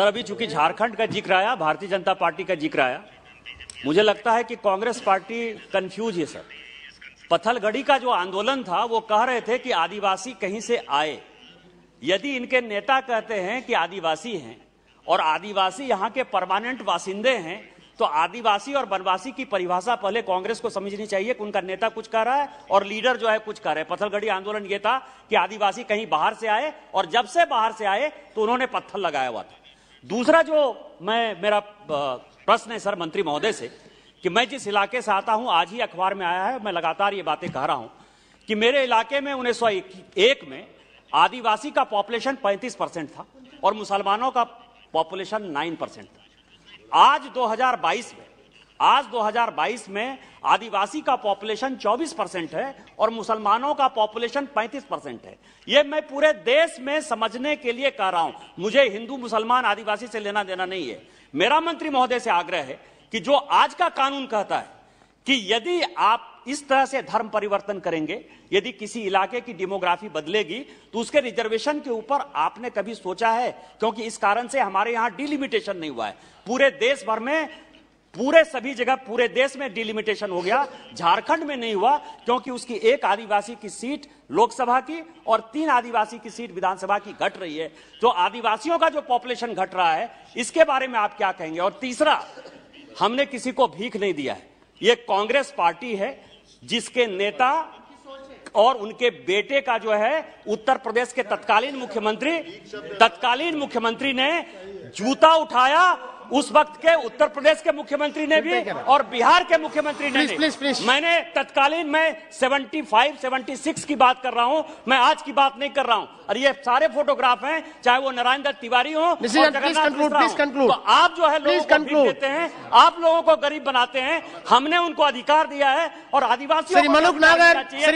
sir अभी चूंकि झारखंड का जिक्र आया भारतीय जनता पार्टी का जिक्र आया मुझे लगता है कि कांग्रेस पार्टी कंफ्यूज है सर पथलगढ़ी का जो आंदोलन था वो कह रहे थे कि आदिवासी कहीं से आए यदि इनके नेता कहते हैं कि आदिवासी हैं और आदिवासी यहाँ के परमानेंट वासिंदे हैं तो आदिवासी और वनवासी की परिभाषा पहले कांग्रेस को समझनी चाहिए कि उनका नेता कुछ कह रहा है और लीडर जो है कुछ कर रहे हैं पत्थलगढ़ी आंदोलन ये था कि आदिवासी कहीं बाहर से आए और जब से बाहर से आए तो उन्होंने पत्थर लगाया हुआ था दूसरा जो मैं मेरा प्रश्न है सर मंत्री महोदय से कि मैं जिस इलाके से आता हूं आज ही अखबार में आया है मैं लगातार ये बातें कह रहा हूं कि मेरे इलाके में उन्नीस एक में आदिवासी का पॉपुलेशन 35 परसेंट था और मुसलमानों का पॉपुलेशन 9 परसेंट था आज 2022 में आज 2022 में आदिवासी का पॉपुलेशन 24 परसेंट है और मुसलमानों का पॉपुलेशन 35 परसेंट है यह मैं पूरे देश में समझने के लिए कह रहा हूं मुझे हिंदू मुसलमान आदिवासी से लेना देना नहीं है मेरा मंत्री महोदय से आग्रह है कि जो आज का कानून कहता है कि यदि आप इस तरह से धर्म परिवर्तन करेंगे यदि किसी इलाके की डेमोग्राफी बदलेगी तो उसके रिजर्वेशन के ऊपर आपने कभी सोचा है क्योंकि इस कारण से हमारे यहां डिलिमिटेशन नहीं हुआ है पूरे देश भर में पूरे सभी जगह पूरे देश में डिलिमिटेशन हो गया झारखंड में नहीं हुआ क्योंकि उसकी एक आदिवासी की सीट लोकसभा की और तीन आदिवासी की सीट विधानसभा की घट रही है तो आदिवासियों का जो पॉपुलेशन घट रहा है इसके बारे में आप क्या कहेंगे और तीसरा हमने किसी को भीख नहीं दिया है ये कांग्रेस पार्टी है जिसके नेता और उनके बेटे का जो है उत्तर प्रदेश के तत्कालीन मुख्यमंत्री तत्कालीन मुख्यमंत्री ने जूता उठाया उस वक्त के उत्तर प्रदेश के मुख्यमंत्री ने भी और बिहार के मुख्यमंत्री ने भी मैंने तत्कालीन मैं 75, 76 की बात कर रहा हूं मैं आज की बात नहीं कर रहा हूं और ये सारे फोटोग्राफ हैं चाहे वो नारायण दत्त तिवारी हो तो आप जो है देते हैं आप लोगों को गरीब बनाते हैं हमने उनको अधिकार दिया है और आदिवासी